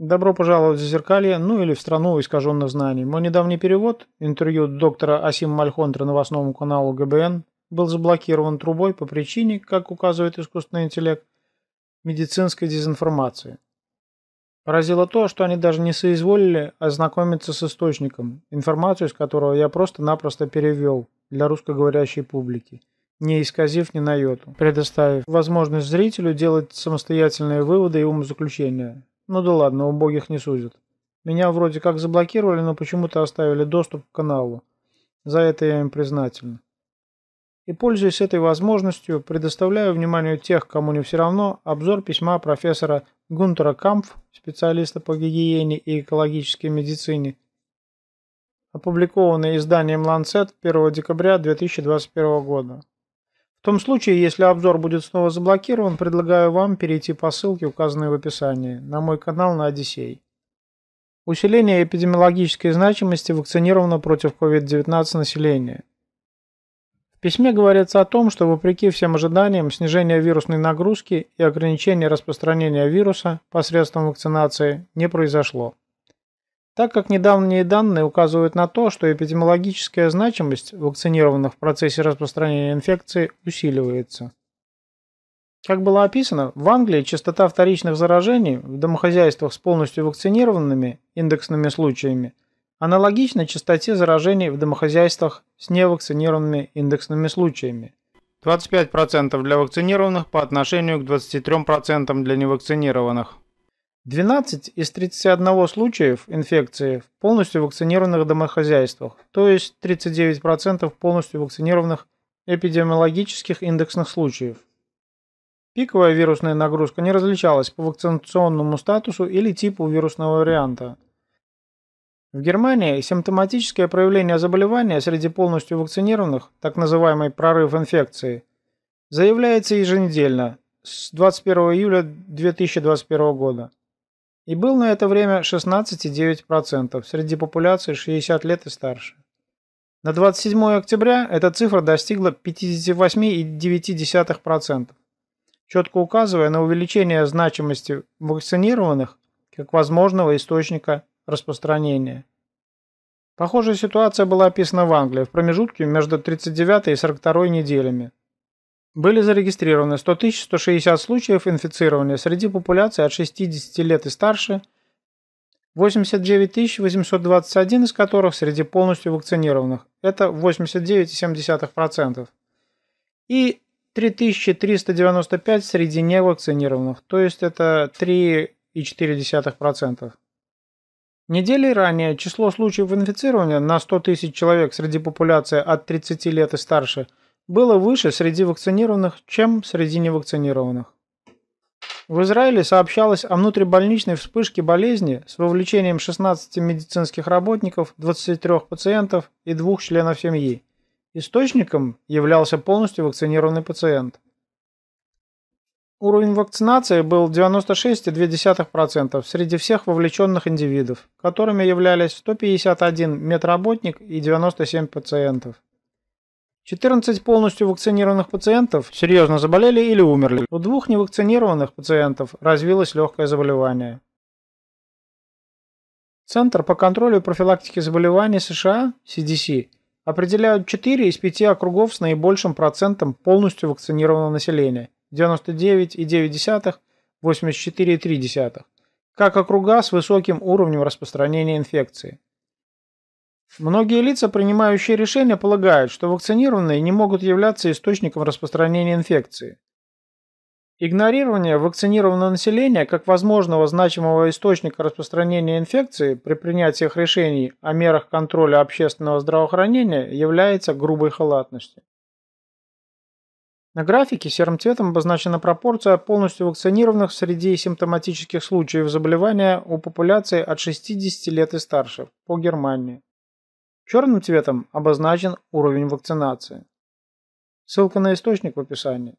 Добро пожаловать в Зеркалье, ну или в страну искаженных знаний. Мой недавний перевод, интервью доктора Асим Мальхонтра новостному каналу ГБН, был заблокирован трубой по причине, как указывает искусственный интеллект, медицинской дезинформации. Поразило то, что они даже не соизволили ознакомиться с источником, информацию из которого я просто-напросто перевел для русскоговорящей публики, не исказив ни на йоту, предоставив возможность зрителю делать самостоятельные выводы и умозаключения, ну да ладно, убогих не судят. Меня вроде как заблокировали, но почему-то оставили доступ к каналу. За это я им признательна. И пользуясь этой возможностью, предоставляю вниманию тех, кому не все равно, обзор письма профессора Гунтера Камф, специалиста по гигиене и экологической медицине, опубликованный изданием «Ланцет» 1 декабря 2021 года. В том случае, если обзор будет снова заблокирован, предлагаю вам перейти по ссылке, указанной в описании, на мой канал на Одиссей. Усиление эпидемиологической значимости вакцинировано против COVID-19 населения. В письме говорится о том, что вопреки всем ожиданиям снижение вирусной нагрузки и ограничение распространения вируса посредством вакцинации не произошло так как недавние данные указывают на то, что эпидемиологическая значимость вакцинированных в процессе распространения инфекции усиливается. Как было описано, в Англии частота вторичных заражений в домохозяйствах с полностью вакцинированными индексными случаями аналогична частоте заражений в домохозяйствах с невакцинированными индексными случаями. 25% для вакцинированных по отношению к 23% для невакцинированных. 12 из 31 случаев инфекции в полностью вакцинированных домохозяйствах, то есть 39% полностью вакцинированных эпидемиологических индексных случаев. Пиковая вирусная нагрузка не различалась по вакцинационному статусу или типу вирусного варианта. В Германии симптоматическое проявление заболевания среди полностью вакцинированных, так называемый прорыв инфекции, заявляется еженедельно с 21 июля 2021 года и был на это время 16,9% среди популяции 60 лет и старше. На 27 октября эта цифра достигла 58,9%, четко указывая на увеличение значимости вакцинированных как возможного источника распространения. Похожая ситуация была описана в Англии в промежутке между 39 и 42 неделями. Были зарегистрированы 100 160 случаев инфицирования среди популяции от 60 лет и старше, 89 821 из которых среди полностью вакцинированных, это 89,7%, и 3395 среди невакцинированных, то есть это 3,4%. Недели ранее число случаев инфицирования на 100 тысяч человек среди популяции от 30 лет и старше – было выше среди вакцинированных, чем среди невакцинированных. В Израиле сообщалось о внутрибольничной вспышке болезни с вовлечением 16 медицинских работников, 23 пациентов и двух членов семьи. Источником являлся полностью вакцинированный пациент. Уровень вакцинации был 96,2% среди всех вовлеченных индивидов, которыми являлись 151 медработник и 97 пациентов. 14 полностью вакцинированных пациентов серьезно заболели или умерли. У двух невакцинированных пациентов развилось легкое заболевание. Центр по контролю и профилактике заболеваний США, CDC, определяют 4 из 5 округов с наибольшим процентом полностью вакцинированного населения – 99,9, 84,3, как округа с высоким уровнем распространения инфекции. Многие лица, принимающие решения, полагают, что вакцинированные не могут являться источником распространения инфекции. Игнорирование вакцинированного населения как возможного значимого источника распространения инфекции при принятии решений о мерах контроля общественного здравоохранения является грубой халатностью. На графике серым цветом обозначена пропорция полностью вакцинированных среди симптоматических случаев заболевания у популяции от 60 лет и старше по Германии. Черным цветом обозначен уровень вакцинации. Ссылка на источник в описании.